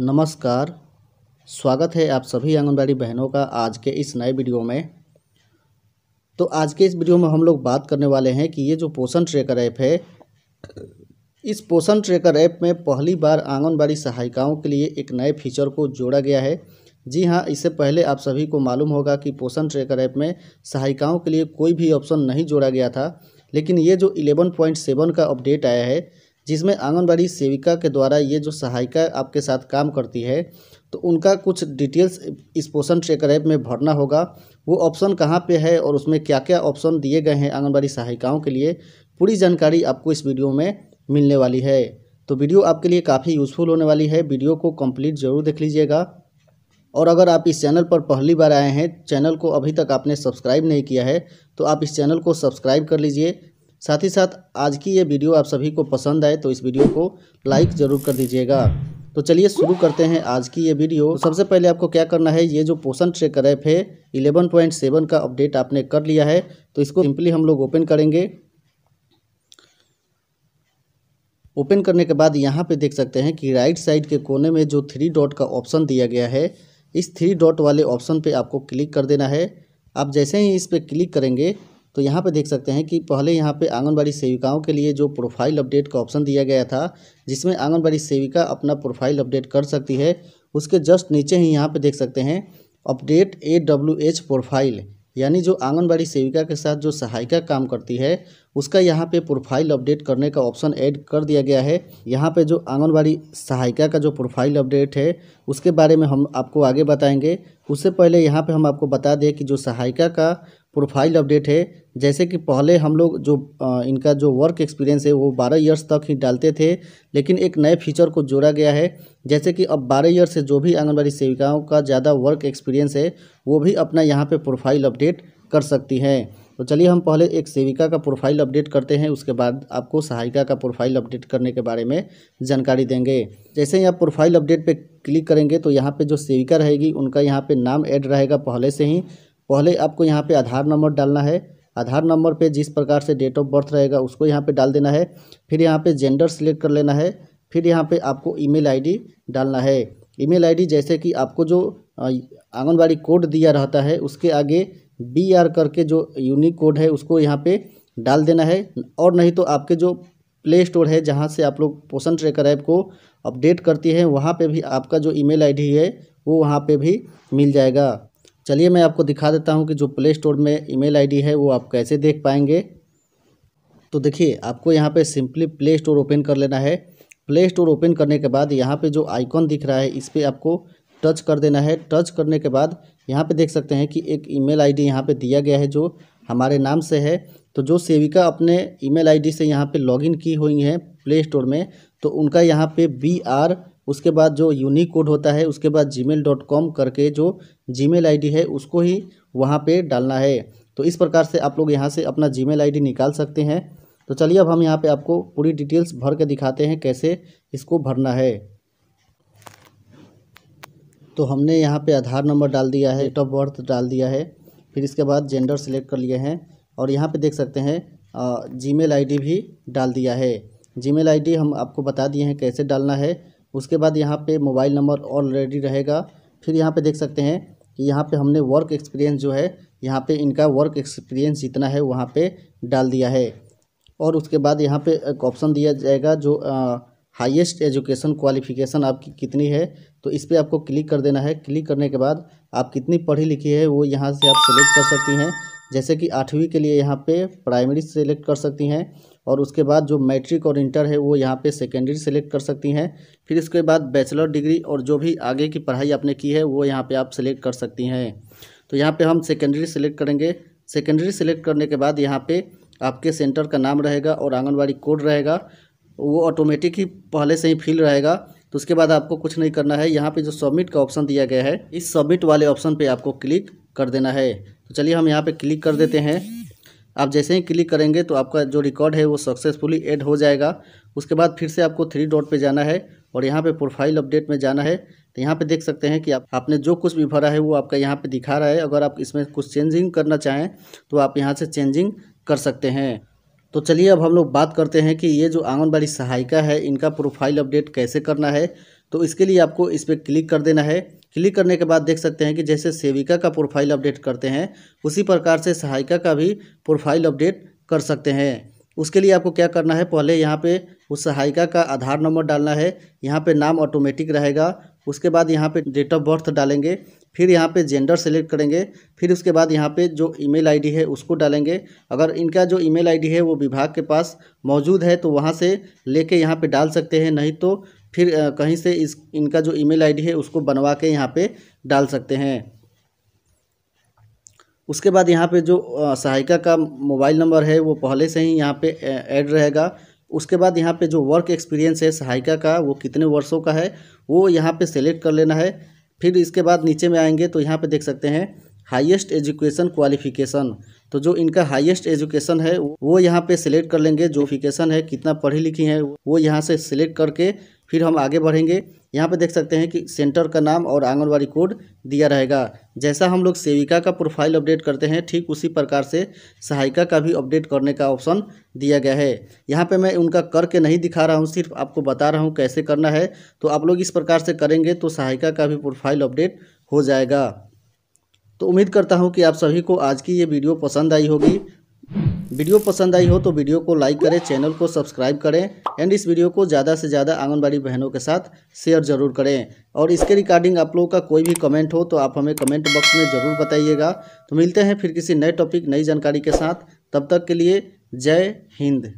नमस्कार स्वागत है आप सभी आंगनबाड़ी बहनों का आज के इस नए वीडियो में तो आज के इस वीडियो में हम लोग बात करने वाले हैं कि ये जो पोषण ट्रेकर ऐप है इस पोषण ट्रेकर ऐप में पहली बार आंगनबाड़ी सहायिकाओं के लिए एक नए फीचर को जोड़ा गया है जी हाँ इससे पहले आप सभी को मालूम होगा कि पोषण ट्रेकर ऐप में सहायिकाओं के लिए कोई भी ऑप्शन नहीं जोड़ा गया था लेकिन ये जो 11.7 का अपडेट आया है जिसमें आंगनबाड़ी सेविका के द्वारा ये जो सहायिका आपके साथ काम करती है तो उनका कुछ डिटेल्स इस पोषण ट्रेकर ऐप में भरना होगा वो ऑप्शन कहाँ पे है और उसमें क्या क्या ऑप्शन दिए गए हैं आंगनबाड़ी सहायिकाओं के लिए पूरी जानकारी आपको इस वीडियो में मिलने वाली है तो वीडियो आपके लिए काफ़ी यूज़फुल होने वाली है वीडियो को कम्प्लीट ज़रूर देख लीजिएगा और अगर आप इस चैनल पर पहली बार आए हैं चैनल को अभी तक आपने सब्सक्राइब नहीं किया है तो आप इस चैनल को सब्सक्राइब कर लीजिए साथ ही साथ आज की ये वीडियो आप सभी को पसंद आए तो इस वीडियो को लाइक ज़रूर कर दीजिएगा तो चलिए शुरू करते हैं आज की ये वीडियो तो सबसे पहले आपको क्या करना है ये जो पोषण ट्रेकर ऐप है इलेवन पॉइंट सेवन का अपडेट आपने कर लिया है तो इसको सिंपली हम लोग ओपन करेंगे ओपन करने के बाद यहाँ पे देख सकते हैं कि राइट साइड के कोने में जो थ्री डॉट का ऑप्शन दिया गया है इस थ्री डॉट वाले ऑप्शन पर आपको क्लिक कर देना है आप जैसे ही इस पर क्लिक करेंगे तो यहाँ पे देख सकते हैं कि पहले यहाँ पे आंगनबाड़ी सेविकाओं के लिए जो प्रोफाइल अपडेट का ऑप्शन दिया गया था जिसमें आंगनबाड़ी सेविका अपना प्रोफाइल अपडेट कर सकती है उसके जस्ट नीचे ही यहाँ पे देख सकते हैं update A W H profile यानी जो आंगनबाड़ी सेविका के साथ जो सहायिका काम करती है उसका यहाँ पे प्रोफाइल अपडेट करने का ऑप्शन ऐड कर दिया गया है यहाँ पे जो आंगनबाड़ी सहायिका का जो प्रोफाइल अपडेट है उसके बारे में हम आपको आगे बताएंगे उससे पहले यहाँ पे हम आपको बता दें कि जो सहायिका का प्रोफाइल अपडेट है जैसे कि पहले हम लोग जो इनका जो वर्क एक्सपीरियंस है वो 12 इयर्स तक ही डालते थे लेकिन एक नए फीचर को जोड़ा गया है जैसे कि अब 12 इयर्स से जो भी आंगनबाड़ी सेविकाओं का ज़्यादा वर्क एक्सपीरियंस है वो भी अपना यहाँ पे प्रोफाइल अपडेट कर सकती हैं तो चलिए हम पहले एक सेविका का प्रोफाइल अपडेट करते हैं उसके बाद आपको सहायिका का प्रोफाइल अपडेट करने के बारे में जानकारी देंगे जैसे यहाँ प्रोफाइल अपडेट पे क्लिक करेंगे तो यहाँ पे जो सेविका रहेगी उनका यहाँ पे नाम ऐड रहेगा पहले से ही पहले आपको यहाँ पे आधार नंबर डालना है आधार नंबर पे जिस प्रकार से डेट ऑफ बर्थ रहेगा उसको यहाँ पे डाल देना है फिर यहाँ पे जेंडर सिलेक्ट कर लेना है फिर यहाँ पे आपको ईमेल आईडी डालना है ईमेल आईडी जैसे कि आपको जो आंगनबाड़ी कोड दिया रहता है उसके आगे बी आर करके जो यूनिक कोड है उसको यहाँ पर डाल देना है और नहीं तो आपके जो प्ले स्टोर है जहाँ से आप लोग पोषण ट्रेकर ऐप को अपडेट करती है वहाँ पर भी आपका जो ई मेल है वो वहाँ पे भी मिल जाएगा चलिए मैं आपको दिखा देता हूँ कि जो प्ले स्टोर में ईमेल आईडी है वो आप कैसे देख पाएंगे तो देखिए आपको यहाँ पे सिंपली प्ले स्टोर ओपन कर लेना है प्ले स्टोर ओपन करने के बाद यहाँ पे जो आइकॉन दिख रहा है इस पर आपको टच कर देना है टच करने के बाद यहाँ पे देख सकते हैं कि एक ईमेल आईडी यहाँ पर दिया गया है जो हमारे नाम से है तो जो सेविका अपने ईमेल आईडी से यहाँ पे लॉगिन की हुई हैं प्ले स्टोर में तो उनका यहाँ पे बी आर उसके बाद जो यूनिक कोड होता है उसके बाद जी करके जो जी मेल है उसको ही वहाँ पर डालना है तो इस प्रकार से आप लोग यहाँ से अपना जी मेल निकाल सकते हैं तो चलिए अब हम यहाँ पे आपको पूरी डिटेल्स भर के दिखाते हैं कैसे इसको भरना है तो हमने यहाँ पे आधार नंबर डाल दिया है डेट ऑफ बर्थ डाल दिया है फिर इसके बाद जेंडर सेलेक्ट कर लिए हैं और यहाँ पे देख सकते हैं जी मेल भी डाल दिया है जी मेल हम आपको बता दिए हैं कैसे डालना है उसके बाद यहाँ पे मोबाइल नंबर ऑलरेडी रहेगा फिर यहाँ पे देख सकते हैं कि यहाँ पे हमने वर्क एक्सपीरियंस जो है यहाँ पे इनका वर्क एक्सपीरियंस जितना है वहाँ पे डाल दिया है और उसके बाद यहाँ पे एक ऑप्शन दिया जाएगा जो आ, हाईएस्ट एजुकेशन क्वालिफिकेशन आपकी कितनी है तो इस पर आपको क्लिक कर देना है क्लिक करने के बाद आप कितनी पढ़ी लिखी है वो यहाँ से आप सेलेक्ट कर सकती हैं जैसे कि आठवीं के लिए यहाँ पे प्राइमरी सेलेक्ट कर सकती हैं और उसके बाद जो मैट्रिक और इंटर है वो यहाँ पे सेकेंडरी सेलेक्ट कर सकती हैं फिर इसके बाद बैचलर डिग्री और जो भी आगे की पढ़ाई आपने की है वो यहाँ पे आप सेलेक्ट कर सकती हैं तो यहाँ पे हम सेकेंडरी सेलेक्ट करेंगे सेकेंडरी सेलेक्ट करने के बाद यहाँ पर आपके सेंटर का नाम रहेगा और आंगनबाड़ी कोड रहेगा वो ऑटोमेटिक ही पहले से ही फिल रहेगा तो उसके बाद आपको कुछ नहीं करना है यहाँ पे जो सबमिट का ऑप्शन दिया गया है इस सबमिट वाले ऑप्शन पे आपको क्लिक कर देना है तो चलिए हम यहाँ पे क्लिक कर देते हैं आप जैसे ही क्लिक करेंगे तो आपका जो रिकॉर्ड है वो सक्सेसफुली एड हो जाएगा उसके बाद फिर से आपको थ्री डॉट पर जाना है और यहाँ पर प्रोफाइल अपडेट में जाना है तो यहाँ पर देख सकते हैं कि आप आपने जो कुछ भी भरा है वो आपका यहाँ पर दिखा रहा है अगर आप इसमें कुछ चेंजिंग करना चाहें तो आप यहाँ से चेंजिंग कर सकते हैं तो चलिए अब हम लोग बात करते हैं कि ये जो आंगनबाड़ी सहायिका है इनका प्रोफाइल अपडेट कैसे करना है तो इसके लिए आपको इस पर क्लिक कर देना है क्लिक करने के बाद देख सकते हैं कि जैसे सेविका का प्रोफाइल अपडेट करते हैं उसी प्रकार से सहायिका का भी प्रोफाइल अपडेट कर सकते हैं उसके लिए आपको क्या करना है पहले यहाँ पे उस सहायिका का आधार नंबर डालना है यहाँ पे नाम ऑटोमेटिक रहेगा उसके बाद यहाँ पे डेट ऑफ बर्थ डालेंगे फिर यहाँ पे जेंडर सेलेक्ट करेंगे फिर उसके बाद यहाँ पे जो ईमेल आईडी है उसको डालेंगे अगर इनका जो ईमेल आईडी है वो विभाग के पास मौजूद है तो वहाँ से लेके यहाँ पर डाल सकते हैं नहीं तो फिर कहीं से इस इनका जो ईमेल आईडी है उसको बनवा के यहाँ पर डाल सकते हैं उसके बाद यहाँ पे जो सहायिका का मोबाइल नंबर है वो पहले से ही यहाँ पे ऐड रहेगा उसके बाद यहाँ पे जो वर्क एक्सपीरियंस है सहायिका का वो कितने वर्षों का है वो यहाँ पे सेलेक्ट कर लेना है फिर इसके बाद नीचे में आएंगे तो यहाँ पे देख सकते हैं हाईएस्ट एजुकेशन क्वालिफिकेशन तो जो इनका हाईएस्ट एजुकेशन है वो यहाँ पे सेलेक्ट कर लेंगे जो फिकेशन है कितना पढ़ी लिखी है वो यहाँ से सिलेक्ट करके फिर हम आगे बढ़ेंगे यहाँ पे देख सकते हैं कि सेंटर का नाम और आंगनबाड़ी कोड दिया रहेगा जैसा हम लोग सेविका का प्रोफाइल अपडेट करते हैं ठीक उसी प्रकार से सहायिका का भी अपडेट करने का ऑप्शन दिया गया है यहाँ पे मैं उनका करके नहीं दिखा रहा हूँ सिर्फ आपको बता रहा हूँ कैसे करना है तो आप लोग इस प्रकार से करेंगे तो सहायिका का भी प्रोफाइल अपडेट हो जाएगा तो उम्मीद करता हूँ कि आप सभी को आज की ये वीडियो पसंद आई होगी वीडियो पसंद आई हो तो वीडियो को लाइक करें चैनल को सब्सक्राइब करें एंड इस वीडियो को ज़्यादा से ज़्यादा आंगनबाड़ी बहनों के साथ शेयर जरूर करें और इसके रिकॉर्डिंग आप लोगों का कोई भी कमेंट हो तो आप हमें कमेंट बॉक्स में ज़रूर बताइएगा तो मिलते हैं फिर किसी नए टॉपिक नई जानकारी के साथ तब तक के लिए जय हिंद